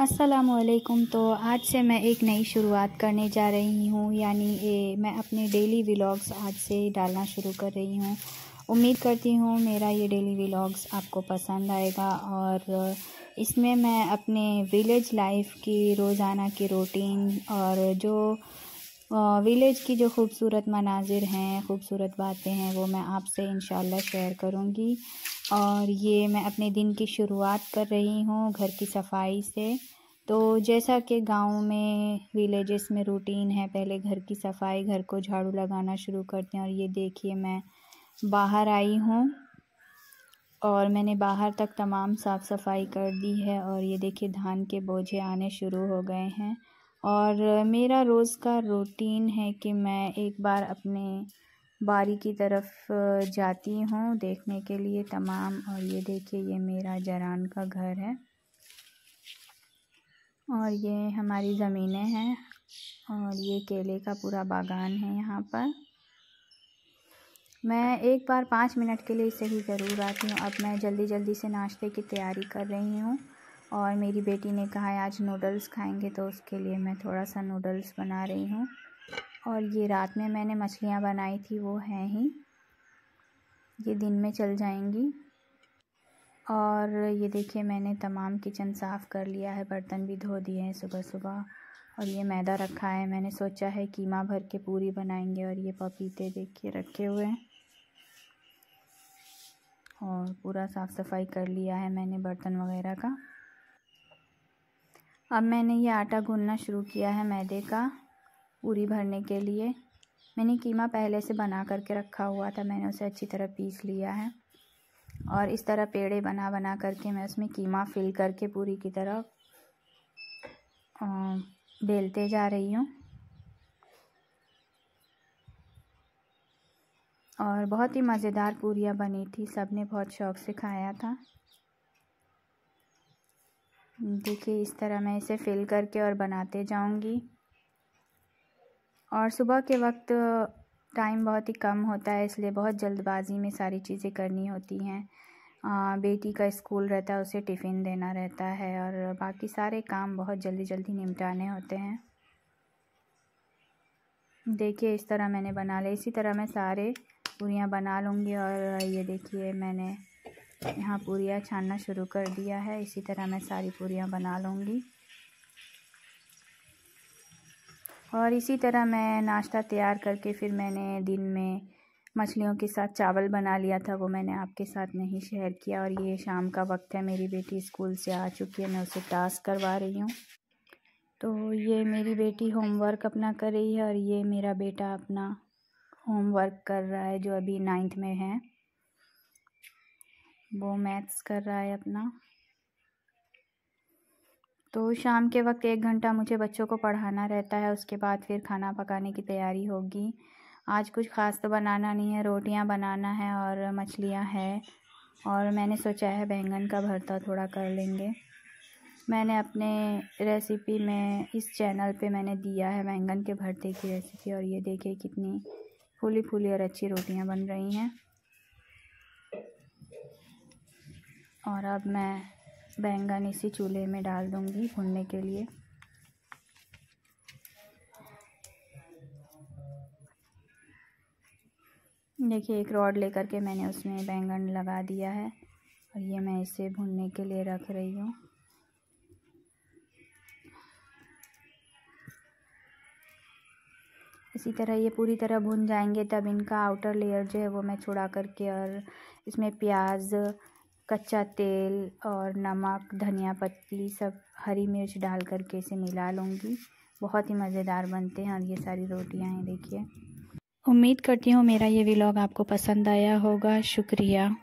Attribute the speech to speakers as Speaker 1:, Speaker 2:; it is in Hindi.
Speaker 1: असलकुम तो आज से मैं एक नई शुरुआत करने जा रही हूँ यानी ए, मैं अपने डेली व्लॉग्स आज से डालना शुरू कर रही हूँ उम्मीद करती हूँ मेरा ये डेली व्लॉग्स आपको पसंद आएगा और इसमें मैं अपने विलेज लाइफ की रोज़ाना की रूटीन और जो विलेज की जो खूबसूरत मनाजिर हैं खूबसूरत बातें हैं वो मैं आपसे इन शेयर करूँगी और ये मैं अपने दिन की शुरुआत कर रही हूँ घर की सफाई से तो जैसा कि गांव में विलेजेस में रूटीन है पहले घर की सफाई घर को झाड़ू लगाना शुरू करते हैं और ये देखिए मैं बाहर आई हूँ और मैंने बाहर तक तमाम साफ़ सफाई कर दी है और ये देखिए धान के बोझे आने शुरू हो गए हैं और मेरा रोज़ का रूटीन है कि मैं एक बार अपने बारी की तरफ जाती हूँ देखने के लिए तमाम और ये देखिए ये मेरा जरान का घर है और ये हमारी ज़मीनें हैं और ये केले का पूरा बागान है यहाँ पर मैं एक बार पाँच मिनट के लिए इसे ही ज़रूर आती हूँ अब मैं जल्दी जल्दी से नाश्ते की तैयारी कर रही हूँ और मेरी बेटी ने कहा है आज नूडल्स खाएंगे तो उसके लिए मैं थोड़ा सा नूडल्स बना रही हूँ और ये रात में मैंने मछलियाँ बनाई थी वो हैं ही ये दिन में चल जाएंगी और ये देखिए मैंने तमाम किचन साफ़ कर लिया है बर्तन भी धो दिए हैं सुबह सुबह और ये मैदा रखा है मैंने सोचा है कीमा भर के पूरी बनाएंगे और ये पपीते देखिए रखे हुए हैं और पूरा साफ़ सफाई कर लिया है मैंने बर्तन वगैरह का अब मैंने ये आटा गूनना शुरू किया है मैदे का पूरी भरने के लिए मैंने कीमा पहले से बना करके रखा हुआ था मैंने उसे अच्छी तरह पीस लिया है और इस तरह पेड़े बना बना करके मैं उसमें कीमा फिल करके पूरी की तरह बेलते जा रही हूँ और बहुत ही मज़ेदार पूरियाँ बनी थी सबने बहुत शौक़ से खाया था देखिए इस तरह मैं इसे फिल करके और बनाते जाऊंगी और सुबह के वक्त टाइम बहुत ही कम होता है इसलिए बहुत जल्दबाजी में सारी चीज़ें करनी होती हैं बेटी का स्कूल रहता है उसे टिफ़िन देना रहता है और बाकी सारे काम बहुत जल्दी जल्दी निपटाने होते हैं देखिए इस तरह मैंने बना लिया इसी तरह मैं सारे पूरियाँ बना लूँगी और ये देखिए मैंने यहाँ पूरियाँ छानना शुरू कर दिया है इसी तरह मैं सारी पूरियाँ बना लूँगी और इसी तरह मैं नाश्ता तैयार करके फिर मैंने दिन में मछलियों के साथ चावल बना लिया था वो मैंने आपके साथ नहीं शेयर किया और ये शाम का वक्त है मेरी बेटी स्कूल से आ चुकी है मैं उसे टास्क करवा रही हूँ तो ये मेरी बेटी होमवर्क अपना कर रही है और ये मेरा बेटा अपना होमवर्क कर रहा है जो अभी नाइन्थ में है वो मैथ्स कर रहा है अपना तो शाम के वक्त एक घंटा मुझे बच्चों को पढ़ाना रहता है उसके बाद फिर खाना पकाने की तैयारी होगी आज कुछ ख़ास तो बनाना नहीं है रोटियां बनाना है और मछलियां हैं और मैंने सोचा है बैंगन का भरता थोड़ा कर लेंगे मैंने अपने रेसिपी में इस चैनल पे मैंने दिया है बैंगन के भरते की रेसिपी और ये देखिए कितनी फूली फूली और अच्छी रोटियाँ बन रही हैं और अब मैं बैंगन इसी चूल्हे में डाल दूँगी भुनने के लिए देखिए एक रॉड लेकर के मैंने उसमें बैंगन लगा दिया है और ये मैं इसे भुनने के लिए रख रही हूँ इसी तरह ये पूरी तरह भुन जाएंगे तब इनका आउटर लेयर जो है वो मैं छुड़ा करके और इसमें प्याज कच्चा तेल और नमक धनिया पत्ती सब हरी मिर्च डाल करके इसे मिला लूँगी बहुत ही मज़ेदार बनते हैं और ये सारी रोटियाँ हैं देखिए उम्मीद करती हूँ मेरा ये व्लॉग आपको पसंद आया होगा शुक्रिया